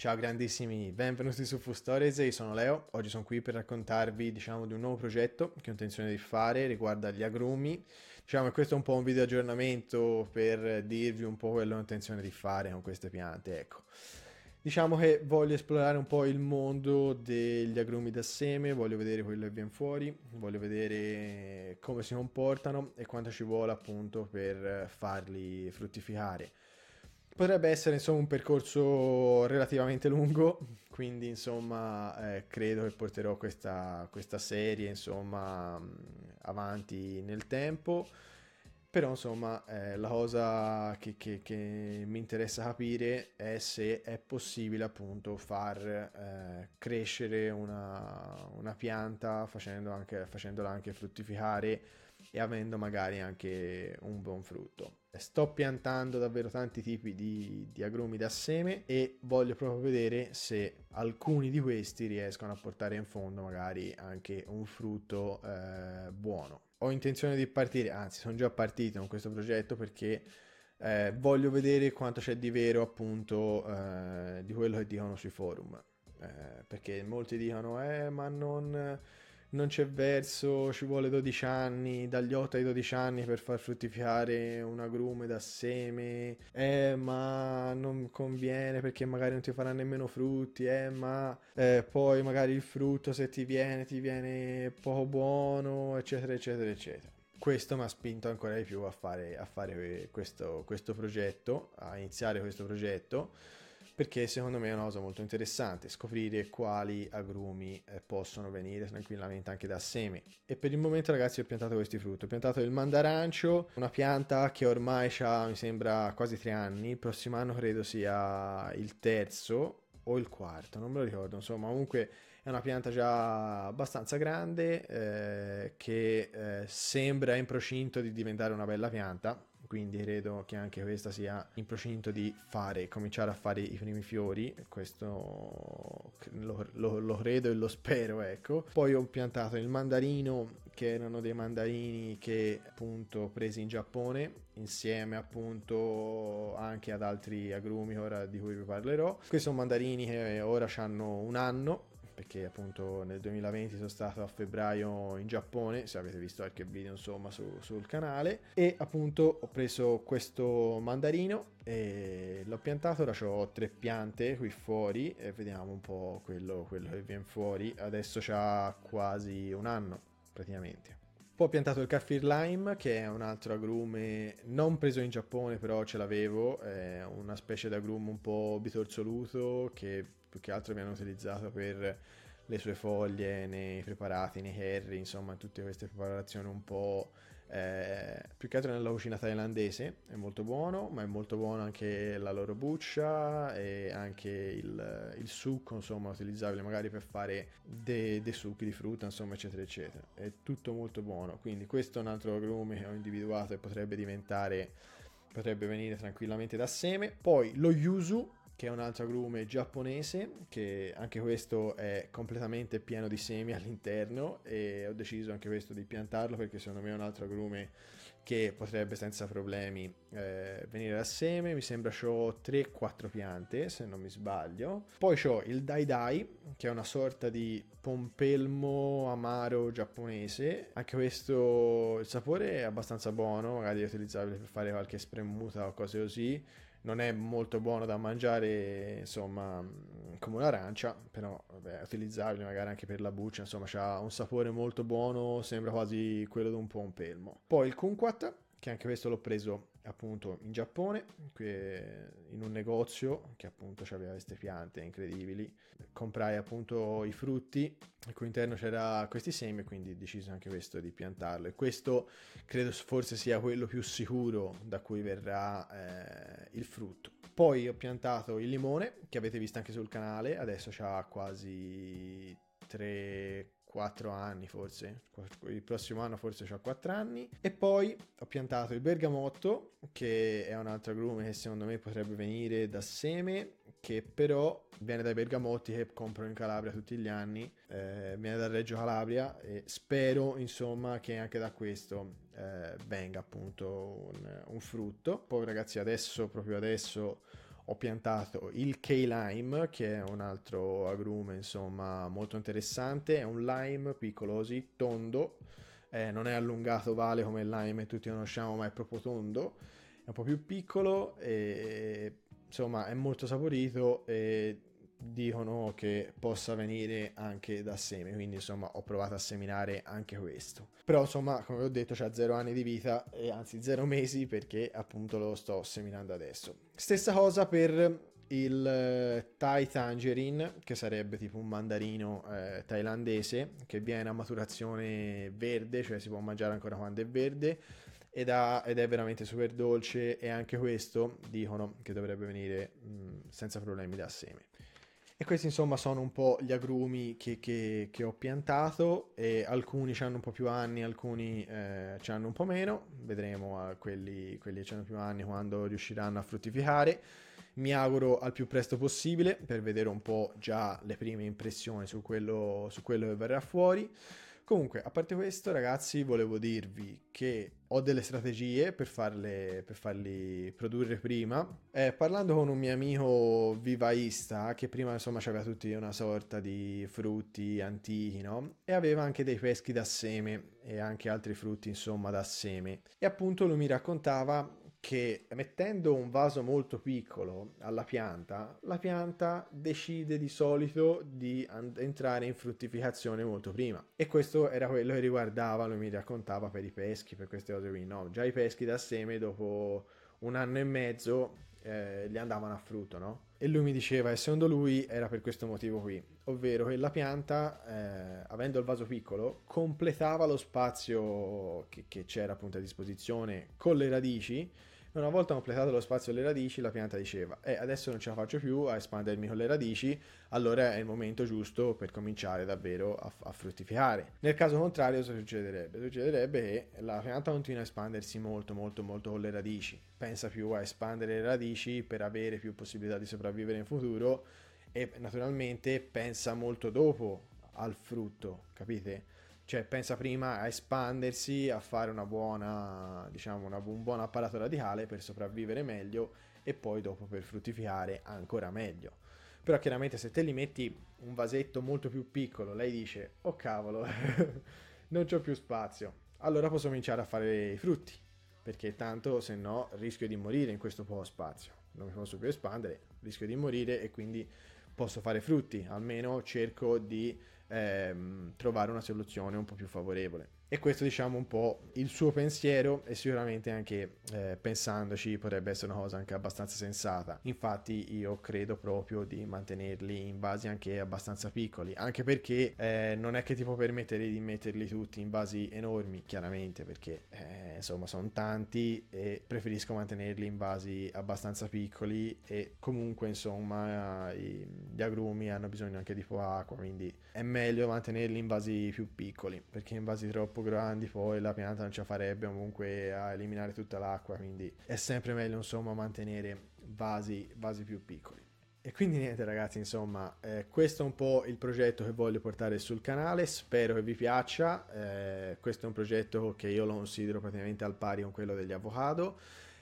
Ciao grandissimi, benvenuti su Food Stories, io sono Leo, oggi sono qui per raccontarvi diciamo di un nuovo progetto che ho intenzione di fare riguardo agli agrumi, diciamo che questo è un po' un video aggiornamento per dirvi un po' quello che ho intenzione di fare con queste piante, ecco. Diciamo che voglio esplorare un po' il mondo degli agrumi da seme, voglio vedere quello che viene fuori, voglio vedere come si comportano e quanto ci vuole appunto per farli fruttificare. Potrebbe essere insomma un percorso relativamente lungo, quindi insomma eh, credo che porterò questa, questa serie insomma mm, avanti nel tempo. Però insomma eh, la cosa che, che, che, mi interessa capire è se è possibile appunto far eh, crescere una, una pianta facendola anche, facendola anche fruttificare avendo magari anche un buon frutto. Eh, sto piantando davvero tanti tipi di, di, agrumi da seme e voglio proprio vedere se alcuni di questi riescono a portare in fondo magari anche un frutto eh, buono. Ho intenzione di partire, anzi sono già partito con questo progetto perché eh, voglio vedere quanto c'è di vero appunto eh, di quello che dicono sui forum. Eh, perché molti dicono eh ma non non c'è verso, ci vuole 12 anni, dagli 8 ai 12 anni per far fruttificare un agrume da seme, eh ma non conviene perché magari non ti farà nemmeno frutti, eh ma eh, poi magari il frutto se ti viene ti viene poco buono, eccetera, eccetera, eccetera questo mi ha spinto ancora di più a fare, a fare questo, questo, progetto, a iniziare questo progetto perché secondo me è una cosa molto interessante scoprire quali agrumi eh, possono venire tranquillamente anche da semi. E per il momento ragazzi ho piantato questi frutti, ho piantato il mandarancio, una pianta che ormai ha mi sembra quasi tre anni, il prossimo anno credo sia il terzo o il quarto, non me lo ricordo, insomma comunque è una pianta già abbastanza grande eh, che eh, sembra in procinto di diventare una bella pianta quindi credo che anche questa sia in procinto di fare, cominciare a fare i primi fiori, questo lo, lo, lo credo e lo spero, ecco. Poi ho piantato il mandarino, che erano dei mandarini che appunto presi in Giappone, insieme appunto anche ad altri agrumi ora di cui vi parlerò. Questi sono mandarini che ora hanno un anno perché appunto nel 2020 sono stato a febbraio in Giappone, se avete visto qualche video insomma su, sul canale, e appunto ho preso questo mandarino e l'ho piantato, ora ho tre piante qui fuori e vediamo un po' quello, quello che viene fuori, adesso c'ha quasi un anno praticamente. Poi ho piantato il Kaffir Lime, che è un altro agrume non preso in Giappone, però ce l'avevo, è una specie di agrume un po' bitorzoluto che più che altro viene utilizzato per le sue foglie nei preparati, nei curry, insomma tutte queste preparazioni un po' eh, più che altro nella cucina thailandese, è molto buono, ma è molto buono anche la loro buccia e anche il, il succo, insomma, utilizzabile magari per fare dei de succhi di frutta, insomma, eccetera, eccetera. È tutto molto buono, quindi questo è un altro agrume che ho individuato e potrebbe diventare potrebbe venire tranquillamente da seme. Poi lo yuzu, che è un altro agrume giapponese, che anche questo è completamente pieno di semi all'interno e ho deciso anche questo di piantarlo perché secondo me è un altro agrume che potrebbe senza problemi eh, venire a seme, mi sembra ho 3-4 piante se non mi sbaglio. Poi ho il Dai Dai, che è una sorta di pompelmo amaro giapponese, anche questo il sapore è abbastanza buono, magari è utilizzabile per fare qualche spremuta o cose così non è molto buono da mangiare, insomma, mm, come un'arancia, però vabbè, utilizzabile magari anche per la buccia, insomma, ha un sapore molto buono, sembra quasi quello di un pompelmo. Poi il kumquat che anche questo l'ho preso appunto in Giappone, in un negozio che appunto aveva queste piante incredibili. Comprai appunto i frutti, al cui interno c'era questi semi, quindi ho deciso anche questo di piantarlo. E questo credo forse sia quello più sicuro da cui verrà eh, il frutto. Poi ho piantato il limone, che avete visto anche sul canale, adesso ha quasi 3 4 anni forse, il prossimo anno forse ho 4 anni e poi ho piantato il bergamotto che è un altro agrume che secondo me potrebbe venire da seme che però viene dai bergamotti che compro in Calabria tutti gli anni, eh, viene da Reggio Calabria e spero insomma che anche da questo eh, venga appunto un, un frutto. Poi ragazzi adesso, proprio adesso ho piantato il K-Lime, che è un altro agrume, insomma, molto interessante. È un lime piccolo così, tondo. Eh, non è allungato vale come il lime tutti conosciamo, ma è proprio tondo. È un po' più piccolo e insomma è molto saporito e dicono che possa venire anche da seme quindi insomma ho provato a seminare anche questo però insomma come ho detto c'ha zero anni di vita e anzi zero mesi perché appunto lo sto seminando adesso stessa cosa per il eh, Thai Tangerine, che sarebbe tipo un mandarino eh, thailandese, che viene a maturazione verde, cioè si può mangiare ancora quando è verde, ed, ha, ed è veramente super dolce e anche questo dicono che dovrebbe venire mh, senza problemi da seme. E questi insomma sono un po' gli agrumi che, che, che ho piantato e alcuni hanno un po' più anni, alcuni eh, hanno un po' meno, vedremo eh, quelli, quelli che hanno più anni quando riusciranno a fruttificare. Mi auguro al più presto possibile per vedere un po' già le prime impressioni su quello, su quello che verrà fuori. Comunque, a parte questo, ragazzi, volevo dirvi che ho delle strategie per, farle, per farli produrre prima. Eh, parlando con un mio amico vivaista, che prima insomma aveva tutti una sorta di frutti antichi, no? E aveva anche dei peschi da seme e anche altri frutti, insomma, da seme. E appunto lui mi raccontava che mettendo un vaso molto piccolo alla pianta, la pianta decide di solito di and- entrare in fruttificazione molto prima. E questo era quello che riguardava, lui mi raccontava per i peschi, per queste cose qui. No, già i peschi da seme dopo un anno e mezzo eh, gli andavano a frutto, no? E lui mi diceva, e secondo lui era per questo motivo qui, ovvero che la pianta, eh, avendo il vaso piccolo, completava lo spazio che, che c'era appunto a disposizione con le radici una volta completato lo spazio delle radici, la pianta diceva: Eh, adesso non ce la faccio più a espandermi con le radici, allora è il momento giusto per cominciare davvero a, a fruttificare. Nel caso contrario, cosa succederebbe? Succederebbe che la pianta continua a espandersi molto, molto, molto con le radici. Pensa più a espandere le radici per avere più possibilità di sopravvivere in futuro e naturalmente pensa molto dopo al frutto, capite? Cioè, pensa prima a espandersi, a fare una buona, diciamo, una, un buon apparato radicale per sopravvivere meglio e poi dopo per fruttificare ancora meglio. Però chiaramente se te li metti un vasetto molto più piccolo, lei dice, oh cavolo, non c'ho più spazio. Allora posso cominciare a fare i frutti, perché tanto se no rischio di morire in questo poco spazio. Non mi posso più espandere, rischio di morire e quindi posso fare frutti, almeno cerco di ehm, trovare una soluzione un po' più favorevole. E questo diciamo un po' il suo pensiero e sicuramente anche eh, pensandoci potrebbe essere una cosa anche abbastanza sensata. Infatti io credo proprio di mantenerli in vasi anche abbastanza piccoli, anche perché eh, non è che ti può permettere di metterli tutti in vasi enormi, chiaramente perché eh, insomma sono tanti e preferisco mantenerli in vasi abbastanza piccoli e comunque insomma gli agrumi hanno bisogno anche di po' acqua, quindi è meglio mantenerli in vasi più piccoli perché in vasi troppo troppo grandi poi la pianta non ci farebbe comunque a eliminare tutta l'acqua, quindi è sempre meglio insomma mantenere vasi, vasi più piccoli. E quindi niente ragazzi, insomma, eh, questo è un po' il progetto che voglio portare sul canale, spero che vi piaccia, eh, questo è un progetto che io lo considero praticamente al pari con quello degli avocado,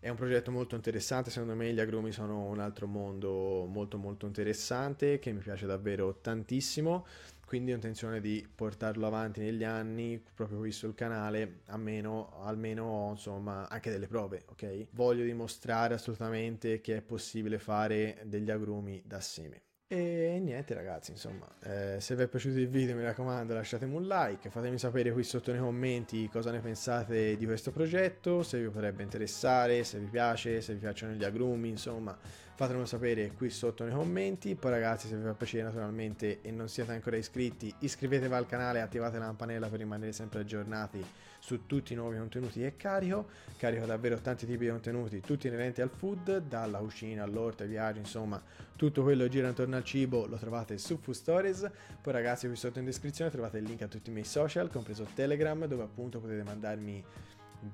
è un progetto molto interessante, secondo me gli agrumi sono un altro mondo molto molto interessante che mi piace davvero tantissimo quindi ho intenzione di portarlo avanti negli anni proprio qui sul canale a almeno, almeno insomma anche delle prove ok voglio dimostrare assolutamente che è possibile fare degli agrumi da seme e niente ragazzi, insomma, eh, se vi è piaciuto il video mi raccomando lasciatemi un like, fatemi sapere qui sotto nei commenti cosa ne pensate di questo progetto, se vi potrebbe interessare, se vi piace, se vi piacciono gli agrumi, insomma, fatemelo sapere qui sotto nei commenti. Poi ragazzi se vi fa piacere naturalmente e non siete ancora iscritti iscrivetevi al canale e attivate la campanella per rimanere sempre aggiornati su tutti i nuovi contenuti che carico. Carico davvero tanti tipi di contenuti, tutti inerenti al food, dalla cucina all'orto ai viaggi, insomma tutto quello che gira intorno al cibo lo trovate su Food Stories. Poi ragazzi qui sotto in descrizione trovate il link a tutti i miei social, compreso Telegram dove appunto potete mandarmi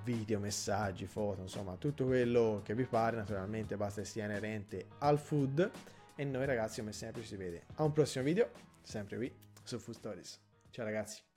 video, messaggi, foto, insomma tutto quello che vi pare, naturalmente basta che sia inerente al food e noi ragazzi come sempre ci si vede a un prossimo video, sempre qui su Food Stories. Ciao ragazzi!